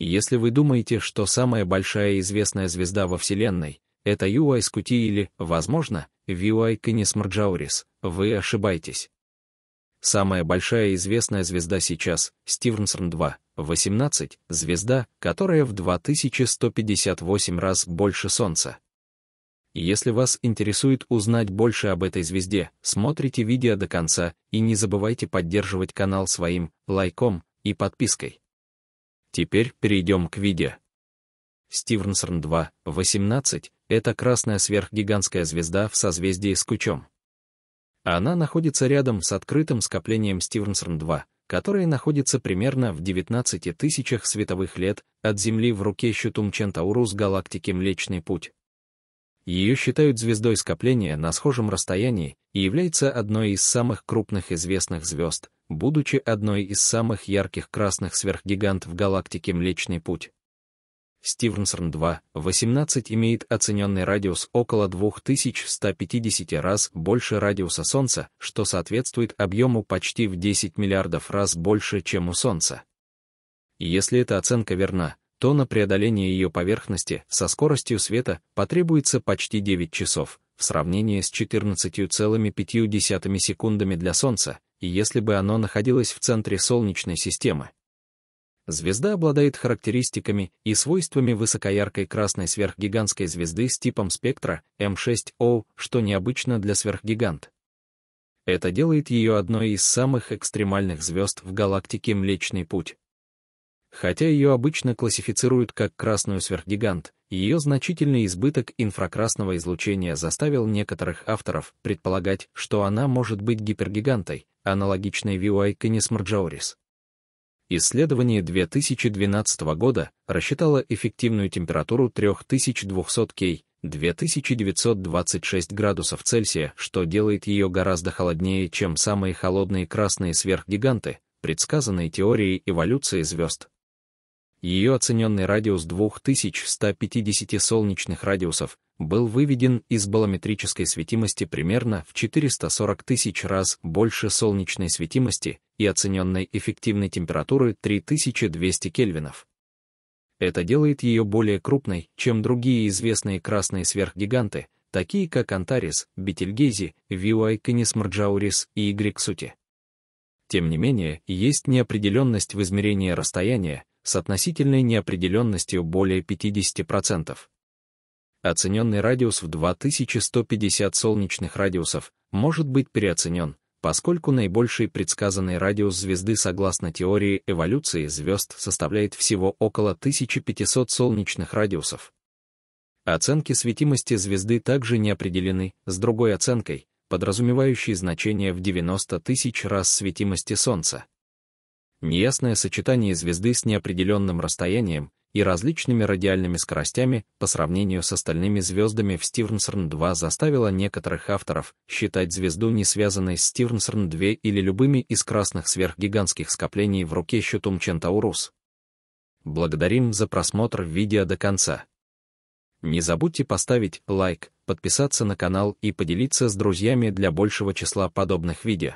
Если вы думаете, что самая большая известная звезда во Вселенной — это Юай Скути или, возможно, Виуай Кеннис Марджаурис, вы ошибаетесь. Самая большая известная звезда сейчас — Стивенсон 2, 18, звезда, которая в 2158 раз больше Солнца. Если вас интересует узнать больше об этой звезде, смотрите видео до конца и не забывайте поддерживать канал своим лайком и подпиской. Теперь перейдем к виде. Стивенсон 2, 18 — это красная сверхгигантская звезда в созвездии с Кучом. Она находится рядом с открытым скоплением Стивенсон 2, которое находится примерно в 19 тысячах световых лет от Земли в руке щитум с галактики Млечный Путь. Ее считают звездой скопления на схожем расстоянии и является одной из самых крупных известных звезд, будучи одной из самых ярких красных сверхгигантов галактики Млечный Путь. Стивенсон-2, 18 имеет оцененный радиус около 2150 раз больше радиуса Солнца, что соответствует объему почти в 10 миллиардов раз больше, чем у Солнца. Если эта оценка верна, то на преодоление ее поверхности со скоростью света потребуется почти 9 часов, в сравнении с 14,5 секундами для Солнца если бы оно находилось в центре Солнечной системы. Звезда обладает характеристиками и свойствами высокояркой красной сверхгигантской звезды с типом спектра М6О, что необычно для сверхгигант. Это делает ее одной из самых экстремальных звезд в галактике Млечный Путь. Хотя ее обычно классифицируют как красную сверхгигант, ее значительный избыток инфракрасного излучения заставил некоторых авторов предполагать, что она может быть гипергигантой, аналогичной VUI Canis margioris. Исследование 2012 года рассчитало эффективную температуру 3200 К, 2926 градусов Цельсия, что делает ее гораздо холоднее, чем самые холодные красные сверхгиганты, предсказанные теорией эволюции звезд ее оцененный радиус 2150 солнечных радиусов был выведен из балометрической светимости примерно в 440 тысяч раз больше солнечной светимости и оцененной эффективной температуры 3200 кельвинов. Это делает ее более крупной, чем другие известные красные сверхгиганты, такие как Антарис, Бетельгейзи, Виуай Кенисмарджаурис и Игрексути. Тем не менее, есть неопределенность в измерении расстояния, с относительной неопределенностью более 50%. Оцененный радиус в 2150 солнечных радиусов может быть переоценен, поскольку наибольший предсказанный радиус звезды согласно теории эволюции звезд составляет всего около 1500 солнечных радиусов. Оценки светимости звезды также не определены с другой оценкой, подразумевающей значение в 90 тысяч раз светимости Солнца. Неясное сочетание звезды с неопределенным расстоянием и различными радиальными скоростями по сравнению с остальными звездами в Стивенсон-2 заставило некоторых авторов считать звезду не связанной с Стивенсон-2 или любыми из красных сверхгигантских скоплений в руке щитом Чентаурус. Благодарим за просмотр видео до конца. Не забудьте поставить лайк, подписаться на канал и поделиться с друзьями для большего числа подобных видео.